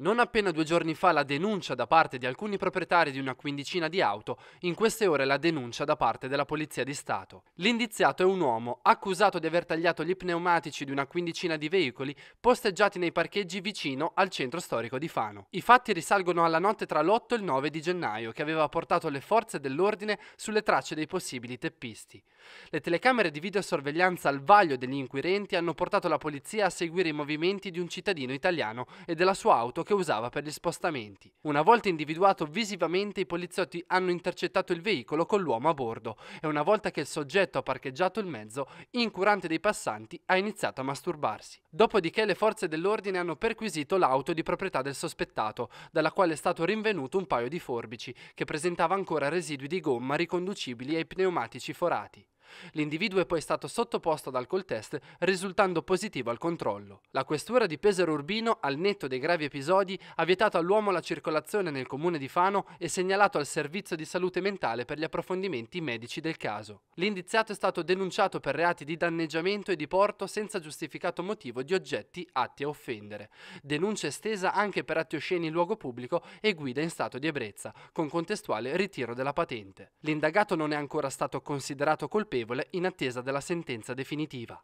Non appena due giorni fa la denuncia da parte di alcuni proprietari di una quindicina di auto, in queste ore la denuncia da parte della Polizia di Stato. L'indiziato è un uomo accusato di aver tagliato gli pneumatici di una quindicina di veicoli posteggiati nei parcheggi vicino al centro storico di Fano. I fatti risalgono alla notte tra l'8 e il 9 di gennaio che aveva portato le forze dell'ordine sulle tracce dei possibili teppisti. Le telecamere di videosorveglianza al vaglio degli inquirenti hanno portato la polizia a seguire i movimenti di un cittadino italiano e della sua auto che che usava per gli spostamenti. Una volta individuato visivamente i poliziotti hanno intercettato il veicolo con l'uomo a bordo e una volta che il soggetto ha parcheggiato il mezzo, incurante dei passanti, ha iniziato a masturbarsi. Dopodiché le forze dell'ordine hanno perquisito l'auto di proprietà del sospettato, dalla quale è stato rinvenuto un paio di forbici, che presentava ancora residui di gomma riconducibili ai pneumatici forati. L'individuo è poi stato sottoposto ad alcol test risultando positivo al controllo. La questura di Pesaro Urbino, al netto dei gravi episodi, ha vietato all'uomo la circolazione nel comune di Fano e segnalato al servizio di salute mentale per gli approfondimenti medici del caso. L'indiziato è stato denunciato per reati di danneggiamento e di porto senza giustificato motivo di oggetti atti a offendere. Denuncia estesa anche per atti osceni in luogo pubblico e guida in stato di ebbrezza, con contestuale ritiro della patente. L'indagato non è ancora stato considerato colpevole colpevole in attesa della sentenza definitiva.